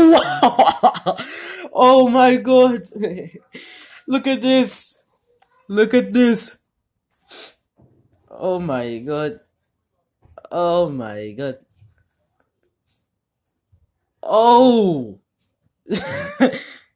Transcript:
Oh, oh my god. Look at this. Look at this. Oh my god. Oh my god. Oh.